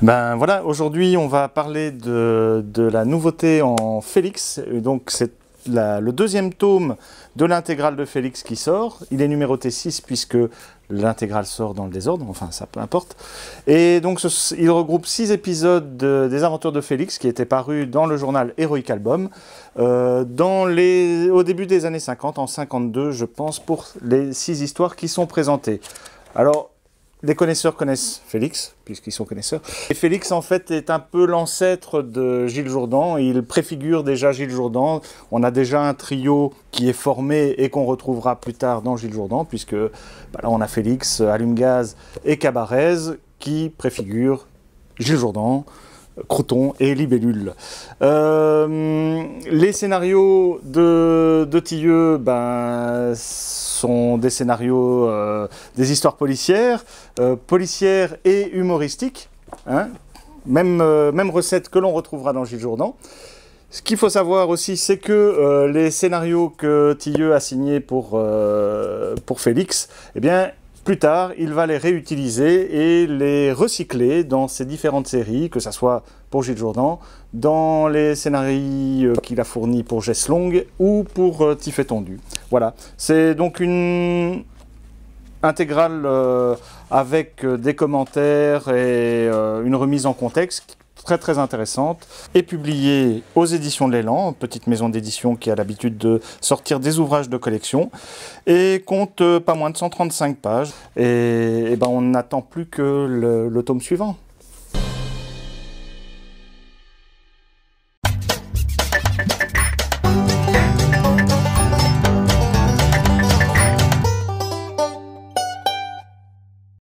Ben voilà, aujourd'hui on va parler de, la nouveauté en Félix. donc c'est le deuxième tome de l'intégrale de Félix qui sort. Il est numéroté 6 puisque l'intégrale sort dans le désordre, enfin ça peu importe. Et donc il regroupe 6 épisodes des aventures de Félix qui étaient parus dans le journal Heroic Album euh, au début des années 50, en 52 je pense, pour les 6 histoires qui sont présentées. Alors les connaisseurs connaissent Félix, puisqu'ils sont connaisseurs. Et Félix, en fait, est un peu l'ancêtre de Gilles Jourdan. Il préfigure déjà Gilles Jourdan. On a déjà un trio qui est formé et qu'on retrouvera plus tard dans Gilles Jourdan, puisque bah là, on a Félix, Allume-Gaz et Cabarez qui préfigurent Gilles Jourdan, Croton et Libellule. Euh, les scénarios de, de Tilleux ben, sont des scénarios, euh, des histoires policières, euh, policières et humoristiques. Hein. même, même recette que l'on retrouvera dans Gilles Jourdan. Ce qu'il faut savoir aussi, c'est que les scénarios que Tilleux a signés pour, pour Félix, eh bien, plus tard, il va les réutiliser et les recycler dans ses différentes séries, que ce soit pour Gilles Jourdan, dans les scénarios euh, qu'il a fournis pour Jess Long ou pour euh, Tiffet Tondu. Voilà, c'est donc une intégrale euh, avec des commentaires et une remise en contexte très intéressante, et publiée aux éditions de l'Élan, petite maison d'édition qui a l'habitude de sortir des ouvrages de collection, et compte euh, pas moins de 135 pages. Et, ben, on n'attend plus que le tome suivant.